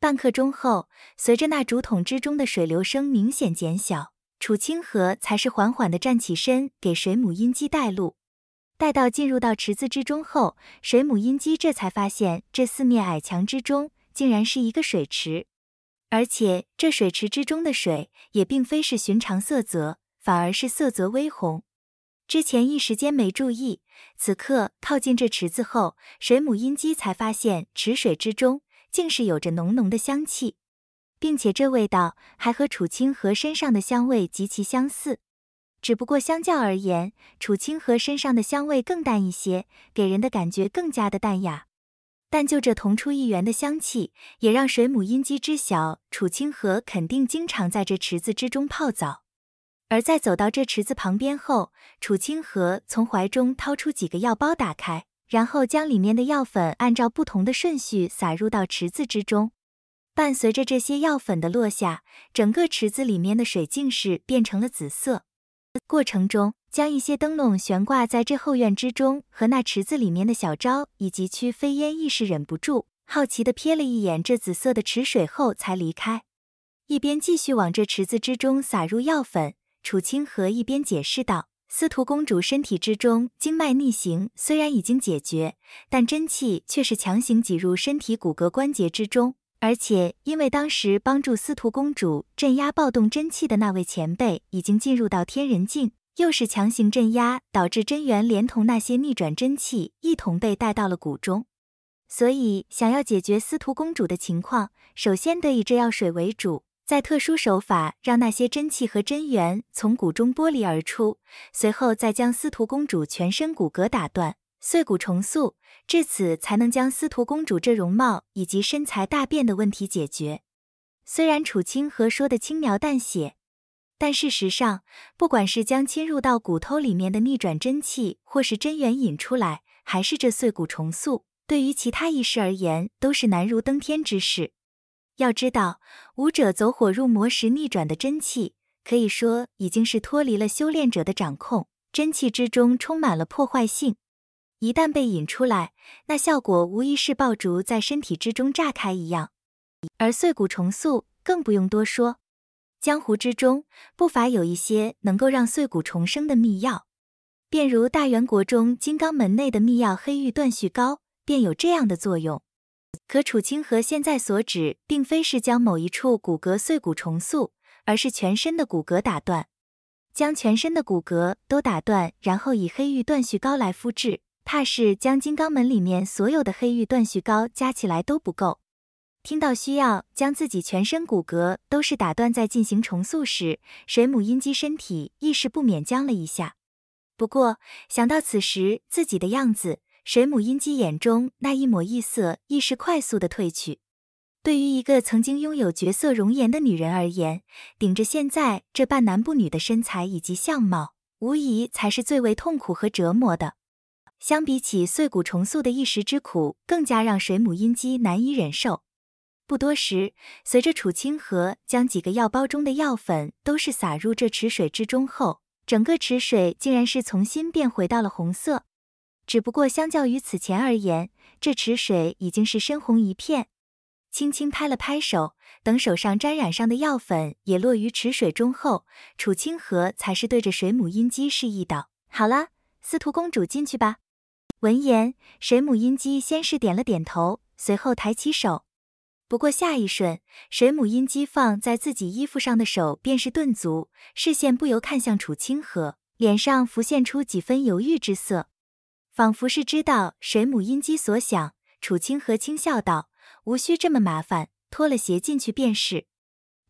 半刻钟后，随着那竹筒之中的水流声明显减小，楚清河才是缓缓的站起身，给水母音姬带路。待到进入到池子之中后，水母音姬这才发现这四面矮墙之中竟然是一个水池，而且这水池之中的水也并非是寻常色泽，反而是色泽微红。之前一时间没注意，此刻靠近这池子后，水母音姬才发现池水之中。竟是有着浓浓的香气，并且这味道还和楚清河身上的香味极其相似，只不过相较而言，楚清河身上的香味更淡一些，给人的感觉更加的淡雅。但就这同出一源的香气，也让水母因机知晓楚清河肯定经常在这池子之中泡澡。而在走到这池子旁边后，楚清河从怀中掏出几个药包，打开。然后将里面的药粉按照不同的顺序撒入到池子之中，伴随着这些药粉的落下，整个池子里面的水竟是变成了紫色。过程中，将一些灯笼悬挂在这后院之中和那池子里面的小昭以及屈飞烟一时忍不住，好奇的瞥了一眼这紫色的池水后才离开。一边继续往这池子之中撒入药粉，楚清河一边解释道。司徒公主身体之中经脉逆行，虽然已经解决，但真气却是强行挤入身体骨骼关节之中。而且因为当时帮助司徒公主镇压暴动真气的那位前辈已经进入到天人境，又是强行镇压，导致真元连同那些逆转真气一同被带到了谷中。所以想要解决司徒公主的情况，首先得以这药水为主。再特殊手法让那些真气和真元从骨中剥离而出，随后再将司徒公主全身骨骼打断、碎骨重塑，至此才能将司徒公主这容貌以及身材大变的问题解决。虽然楚清河说的轻描淡写，但事实上，不管是将侵入到骨头里面的逆转真气或是真元引出来，还是这碎骨重塑，对于其他医师而言都是难如登天之事。要知道。武者走火入魔时逆转的真气，可以说已经是脱离了修炼者的掌控。真气之中充满了破坏性，一旦被引出来，那效果无疑是爆竹在身体之中炸开一样。而碎骨重塑更不用多说，江湖之中不乏有一些能够让碎骨重生的秘药，便如大元国中金刚门内的秘药黑玉断续膏，便有这样的作用。可楚清河现在所指，并非是将某一处骨骼碎骨重塑，而是全身的骨骼打断，将全身的骨骼都打断，然后以黑玉断续膏来复制，怕是将金刚门里面所有的黑玉断续膏加起来都不够。听到需要将自己全身骨骼都是打断再进行重塑时，水母阴姬身体意识不免僵了一下。不过想到此时自己的样子，水母音姬眼中那一抹异色，一时快速的褪去。对于一个曾经拥有绝色容颜的女人而言，顶着现在这半男不女的身材以及相貌，无疑才是最为痛苦和折磨的。相比起碎骨重塑的一时之苦，更加让水母音姬难以忍受。不多时，随着楚清河将几个药包中的药粉都是撒入这池水之中后，整个池水竟然是重新变回到了红色。只不过相较于此前而言，这池水已经是深红一片。轻轻拍了拍手，等手上沾染上的药粉也落于池水中后，楚清河才是对着水母音姬示意道：“好了，司徒公主进去吧。”闻言，水母音姬先是点了点头，随后抬起手。不过下一瞬，水母音姬放在自己衣服上的手便是顿足，视线不由看向楚清河，脸上浮现出几分犹豫之色。仿佛是知道水母因机所想，楚清河轻笑道：“无需这么麻烦，脱了鞋进去便是。”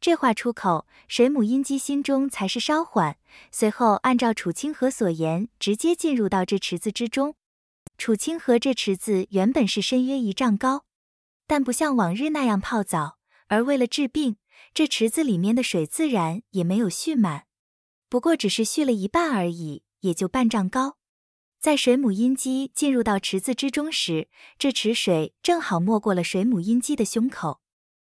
这话出口，水母因机心中才是稍缓。随后按照楚清河所言，直接进入到这池子之中。楚清河这池子原本是深约一丈高，但不像往日那样泡澡，而为了治病，这池子里面的水自然也没有蓄满，不过只是蓄了一半而已，也就半丈高。在水母阴鸡进入到池子之中时，这池水正好没过了水母阴鸡的胸口。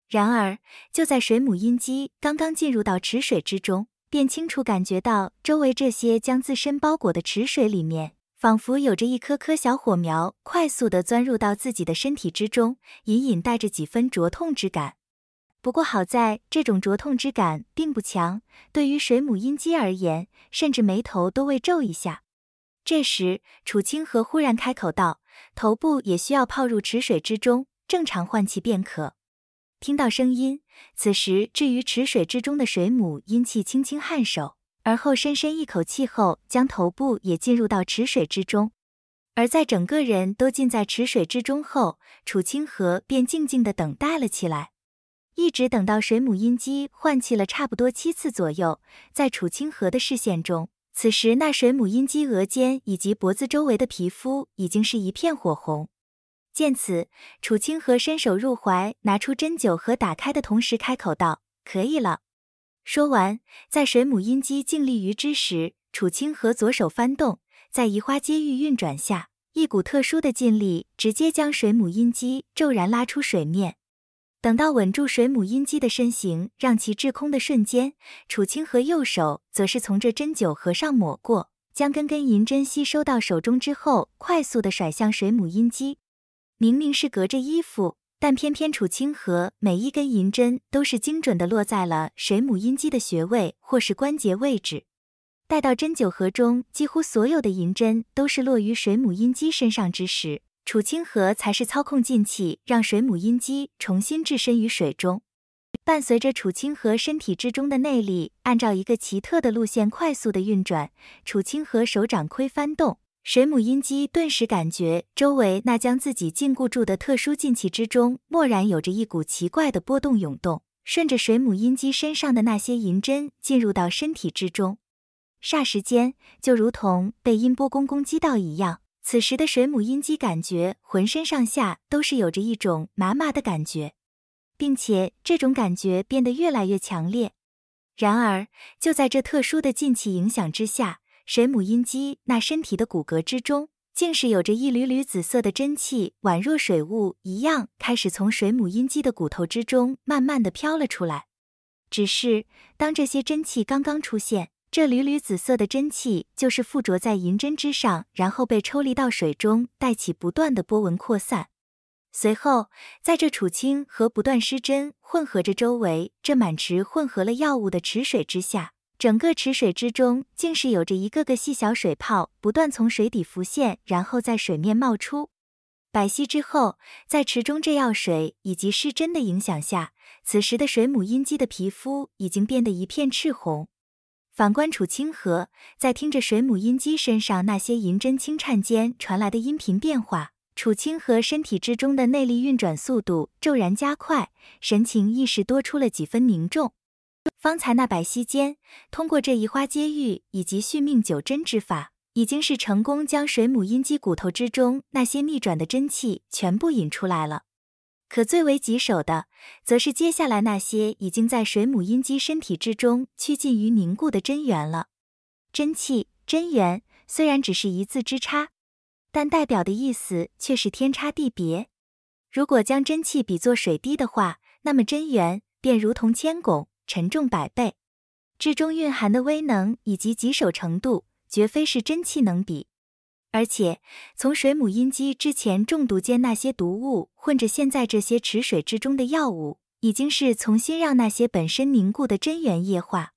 然而，就在水母阴鸡刚刚进入到池水之中，便清楚感觉到周围这些将自身包裹的池水里面，仿佛有着一颗颗小火苗快速的钻入到自己的身体之中，隐隐带着几分灼痛之感。不过好在这种灼痛之感并不强，对于水母阴鸡而言，甚至眉头都未皱一下。这时，楚清河忽然开口道：“头部也需要泡入池水之中，正常换气便可。”听到声音，此时置于池水之中的水母阴气轻轻颔首，而后深深一口气后，将头部也进入到池水之中。而在整个人都浸在池水之中后，楚清河便静静地等待了起来，一直等到水母阴姬换气了差不多七次左右，在楚清河的视线中。此时，那水母阴鸡额间以及脖子周围的皮肤已经是一片火红。见此，楚清河伸手入怀，拿出针灸盒，打开的同时开口道：“可以了。”说完，在水母阴姬静立于之时，楚清河左手翻动，在移花接玉运转下，一股特殊的劲力直接将水母阴姬骤然拉出水面。等到稳住水母音姬的身形，让其滞空的瞬间，楚清河右手则是从这针灸盒上抹过，将根根银针吸收到手中之后，快速的甩向水母音姬。明明是隔着衣服，但偏偏楚清河每一根银针都是精准的落在了水母音姬的穴位或是关节位置。待到针灸盒中几乎所有的银针都是落于水母音姬身上之时，楚清河才是操控劲气，让水母阴姬重新置身于水中。伴随着楚清河身体之中的内力按照一个奇特的路线快速的运转，楚清河手掌亏翻动，水母阴姬顿时感觉周围那将自己禁锢住的特殊劲气之中，蓦然有着一股奇怪的波动涌动，顺着水母阴姬身上的那些银针进入到身体之中，霎时间就如同被音波弓攻击到一样。此时的水母音肌感觉浑身上下都是有着一种麻麻的感觉，并且这种感觉变得越来越强烈。然而，就在这特殊的近气影响之下，水母音肌那身体的骨骼之中，竟是有着一缕缕紫色的真气，宛若水雾一样，开始从水母音肌的骨头之中慢慢的飘了出来。只是当这些真气刚刚出现，这缕缕紫色的真气就是附着在银针之上，然后被抽离到水中，带起不断的波纹扩散。随后，在这楚清和不断失针混合着周围这满池混合了药物的池水之下，整个池水之中竟是有着一个个细小水泡不断从水底浮现，然后在水面冒出。百息之后，在池中这药水以及失针的影响下，此时的水母阴姬的皮肤已经变得一片赤红。反观楚清河，在听着水母音机身上那些银针轻颤间传来的音频变化，楚清河身体之中的内力运转速度骤然加快，神情意识多出了几分凝重。方才那百息间，通过这移花接玉以及续命九针之法，已经是成功将水母阴鸡骨头之中那些逆转的真气全部引出来了。可最为棘手的，则是接下来那些已经在水母阴鸡身体之中趋近于凝固的真元了。真气、真元虽然只是一字之差，但代表的意思却是天差地别。如果将真气比作水滴的话，那么真元便如同千汞，沉重百倍，至中蕴含的威能以及棘手程度，绝非是真气能比。而且，从水母阴姬之前中毒间那些毒物混着现在这些池水之中的药物，已经是重新让那些本身凝固的真元液化，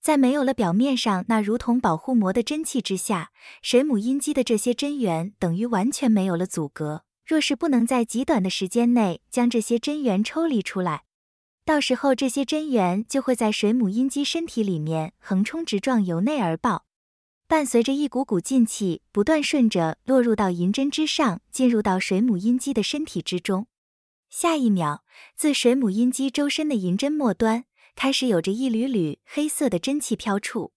在没有了表面上那如同保护膜的真气之下，水母阴姬的这些真元等于完全没有了阻隔。若是不能在极短的时间内将这些真元抽离出来，到时候这些真元就会在水母阴姬身体里面横冲直撞，由内而爆。伴随着一股股劲气不断顺着落入到银针之上，进入到水母阴姬的身体之中。下一秒，自水母阴姬周身的银针末端开始有着一缕缕黑色的真气飘出。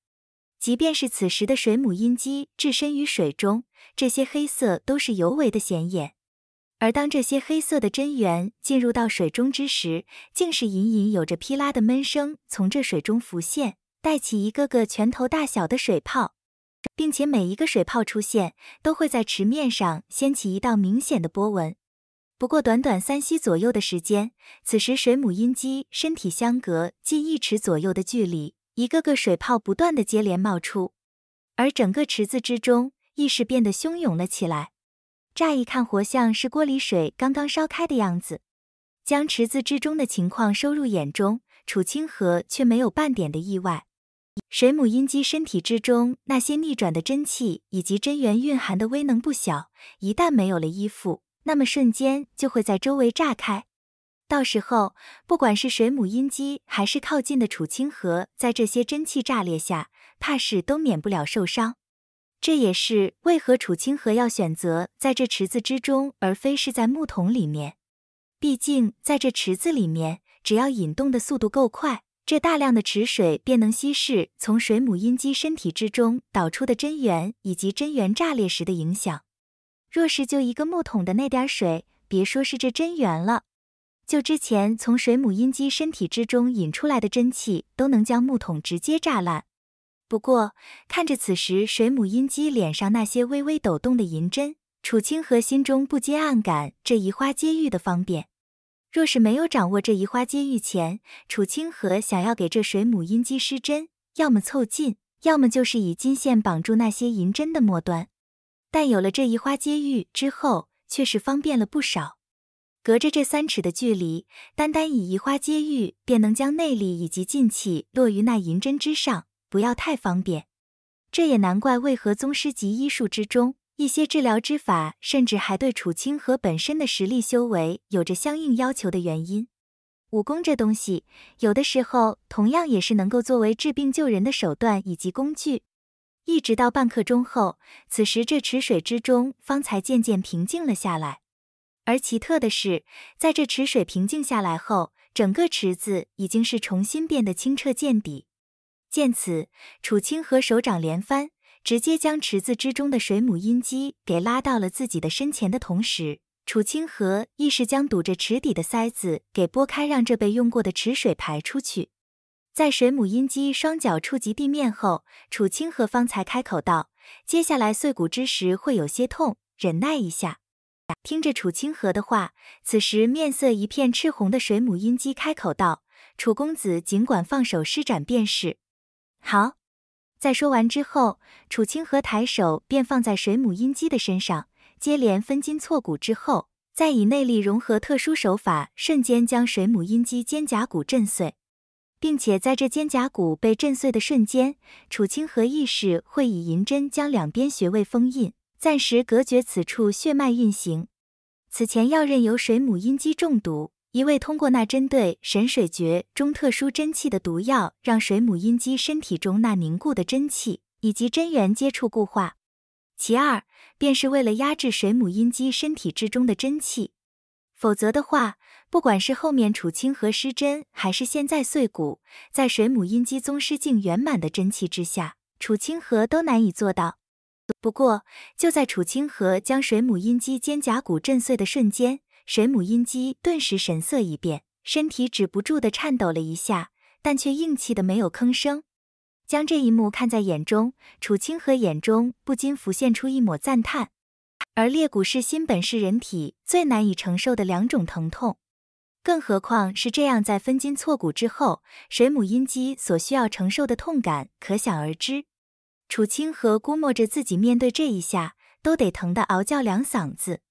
即便是此时的水母阴姬置身于水中，这些黑色都是尤为的显眼。而当这些黑色的真元进入到水中之时，竟是隐隐有着噼啦的闷声从这水中浮现，带起一个个拳头大小的水泡。并且每一个水泡出现，都会在池面上掀起一道明显的波纹。不过短短三息左右的时间，此时水母阴鸡身体相隔近一尺左右的距离，一个个水泡不断的接连冒出，而整个池子之中意识变得汹涌了起来。乍一看，活像是锅里水刚刚烧开的样子。将池子之中的情况收入眼中，楚清河却没有半点的意外。水母阴姬身体之中那些逆转的真气以及真元蕴含的威能不小，一旦没有了依附，那么瞬间就会在周围炸开。到时候，不管是水母阴姬还是靠近的楚清河，在这些真气炸裂下，怕是都免不了受伤。这也是为何楚清河要选择在这池子之中，而非是在木桶里面。毕竟在这池子里面，只要引动的速度够快。这大量的池水便能稀释从水母阴姬身体之中导出的真元，以及真元炸裂时的影响。若是就一个木桶的那点水，别说是这真元了，就之前从水母阴姬身体之中引出来的真气，都能将木桶直接炸烂。不过，看着此时水母阴姬脸上那些微微抖动的银针，楚清河心中不禁暗感这移花接玉的方便。若是没有掌握这移花接玉前，楚清河想要给这水母阴姬施针，要么凑近，要么就是以金线绑住那些银针的末端。但有了这移花接玉之后，却是方便了不少。隔着这三尺的距离，单单以移花接玉便能将内力以及劲气落于那银针之上，不要太方便。这也难怪，为何宗师级医术之中。一些治疗之法，甚至还对楚清河本身的实力修为有着相应要求的原因。武功这东西，有的时候同样也是能够作为治病救人的手段以及工具。一直到半刻钟后，此时这池水之中方才渐渐平静了下来。而奇特的是，在这池水平静下来后，整个池子已经是重新变得清澈见底。见此，楚清河手掌连翻。直接将池子之中的水母阴姬给拉到了自己的身前的同时，楚清河亦是将堵着池底的塞子给拨开，让这被用过的池水排出去。在水母阴姬双脚触及地面后，楚清河方才开口道：“接下来碎骨之时会有些痛，忍耐一下。”听着楚清河的话，此时面色一片赤红的水母阴姬开口道：“楚公子尽管放手施展便是。”好。在说完之后，楚清河抬手便放在水母阴姬的身上，接连分筋错骨之后，再以内力融合特殊手法，瞬间将水母阴姬肩胛骨震碎，并且在这肩胛骨被震碎的瞬间，楚清河意识会以银针将两边穴位封印，暂时隔绝此处血脉运行。此前要任由水母阴姬中毒。一味通过那针对神水诀中特殊真气的毒药，让水母阴姬身体中那凝固的真气以及真元接触固化。其二便是为了压制水母阴姬身体之中的真气，否则的话，不管是后面楚清河失真，还是现在碎骨，在水母阴姬宗师境圆满的真气之下，楚清河都难以做到。不过，就在楚清河将水母阴姬肩胛骨震碎的瞬间。水母音鸡顿时神色一变，身体止不住的颤抖了一下，但却硬气的没有吭声。将这一幕看在眼中，楚清河眼中不禁浮现出一抹赞叹。而裂骨噬心本是人体最难以承受的两种疼痛，更何况是这样在分筋错骨之后，水母音鸡所需要承受的痛感可想而知。楚清河估摸着自己面对这一下，都得疼的嗷叫两嗓子。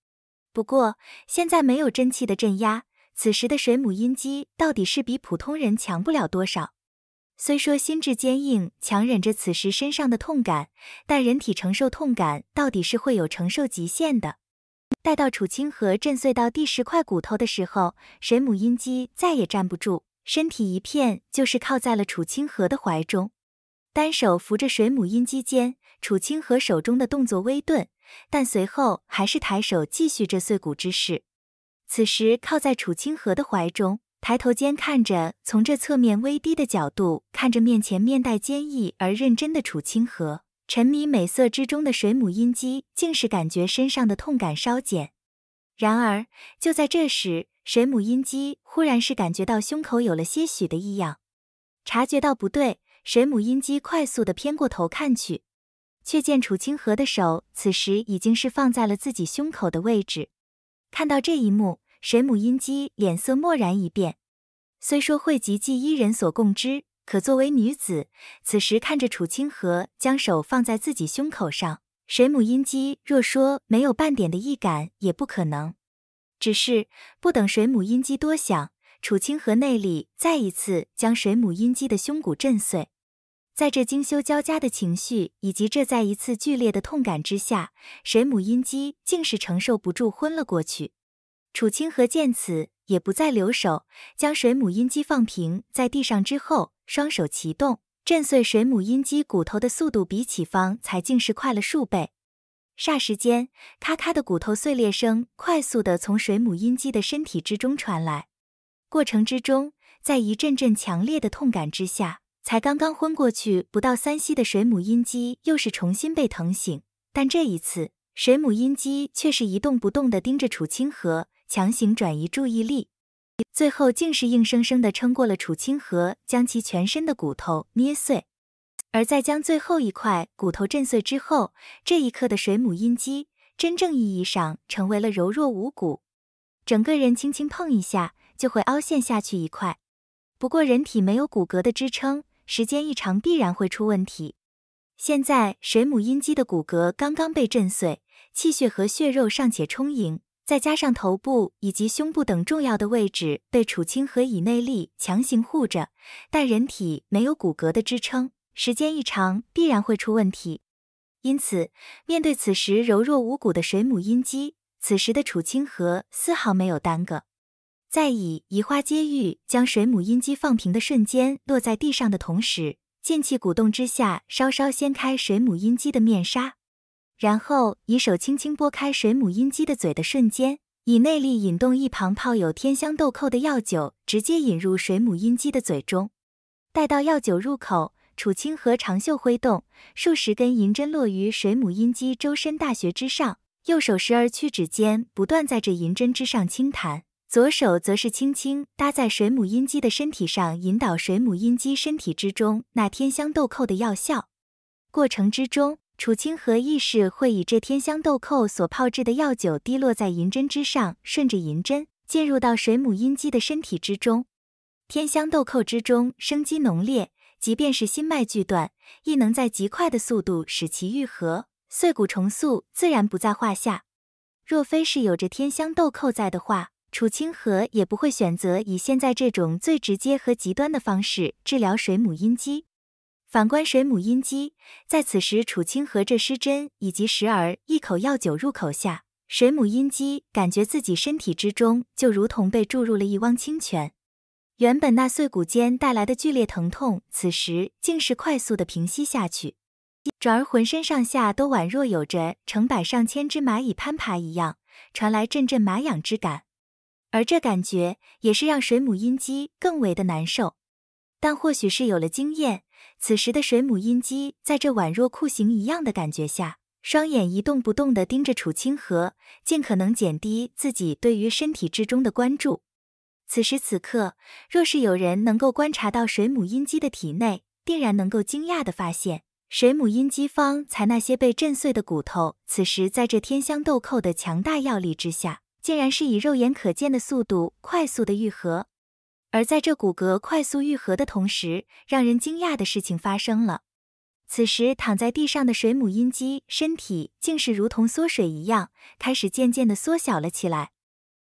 不过现在没有真气的镇压，此时的水母阴姬到底是比普通人强不了多少。虽说心智坚硬，强忍着此时身上的痛感，但人体承受痛感到底是会有承受极限的。待到楚清河震碎到第十块骨头的时候，水母阴姬再也站不住，身体一片就是靠在了楚清河的怀中，单手扶着水母阴姬肩，楚清河手中的动作微顿。但随后还是抬手继续这碎骨之事。此时靠在楚清河的怀中，抬头间看着从这侧面微低的角度看着面前面带坚毅而认真的楚清河，沉迷美色之中的水母音姬竟是感觉身上的痛感稍减。然而就在这时，水母音姬忽然是感觉到胸口有了些许的异样，察觉到不对，水母音姬快速的偏过头看去。却见楚清河的手此时已经是放在了自己胸口的位置，看到这一幕，水母音姬脸色蓦然一变。虽说汇集既一人所共知，可作为女子，此时看着楚清河将手放在自己胸口上，水母音姬若说没有半点的异感也不可能。只是不等水母音姬多想，楚清河内力再一次将水母音姬的胸骨震碎。在这精修交加的情绪，以及这在一次剧烈的痛感之下，水母音姬竟是承受不住，昏了过去。楚清河见此，也不再留手，将水母音姬放平在地上之后，双手齐动，震碎水母音姬骨头的速度比起方才竟是快了数倍。霎时间，咔咔的骨头碎裂声快速的从水母音姬的身体之中传来。过程之中，在一阵阵强烈的痛感之下。才刚刚昏过去不到三息的水母阴姬，又是重新被疼醒，但这一次水母阴姬却是一动不动的盯着楚清河，强行转移注意力，最后竟是硬生生的撑过了楚清河，将其全身的骨头捏碎。而在将最后一块骨头震碎之后，这一刻的水母阴姬真正意义上成为了柔弱无骨，整个人轻轻碰一下就会凹陷下去一块。不过人体没有骨骼的支撑。时间一长必然会出问题。现在水母阴肌的骨骼刚刚被震碎，气血和血肉尚且充盈，再加上头部以及胸部等重要的位置被楚清河以内力强行护着，但人体没有骨骼的支撑，时间一长必然会出问题。因此，面对此时柔弱无骨的水母阴肌，此时的楚清河丝毫没有耽搁。在以移花接玉将水母阴姬放平的瞬间，落在地上的同时，剑气鼓动之下，稍稍掀开水母阴姬的面纱，然后以手轻轻拨开水母阴姬的嘴的瞬间，以内力引动一旁泡有天香豆蔻的药酒，直接引入水母阴姬的嘴中。待到药酒入口，楚清河长袖挥动，数十根银针落于水母阴姬周身大穴之上，右手时而屈指间，不断在这银针之上轻弹。左手则是轻轻搭在水母阴姬的身体上，引导水母阴姬身体之中那天香豆蔻的药效。过程之中，楚清河意识会以这天香豆蔻所泡制的药酒滴落在银针之上，顺着银针进入到水母阴姬的身体之中。天香豆蔻之中生机浓烈，即便是心脉俱断，亦能在极快的速度使其愈合，碎骨重塑自然不在话下。若非是有着天香豆蔻在的话，楚清河也不会选择以现在这种最直接和极端的方式治疗水母阴姬。反观水母阴姬，在此时楚清河这施针以及时而一口药酒入口下，水母阴姬感觉自己身体之中就如同被注入了一汪清泉，原本那碎骨间带来的剧烈疼痛，此时竟是快速的平息下去，转而浑身上下都宛若有着成百上千只蚂蚁攀爬一样，传来阵阵麻痒之感。而这感觉也是让水母阴姬更为的难受，但或许是有了经验，此时的水母阴姬在这宛若酷刑一样的感觉下，双眼一动不动的盯着楚清河，尽可能减低自己对于身体之中的关注。此时此刻，若是有人能够观察到水母阴姬的体内，定然能够惊讶的发现，水母阴姬方才那些被震碎的骨头，此时在这天香豆蔻的强大药力之下。竟然是以肉眼可见的速度快速的愈合，而在这骨骼快速愈合的同时，让人惊讶的事情发生了。此时躺在地上的水母因基身体，竟是如同缩水一样，开始渐渐的缩小了起来。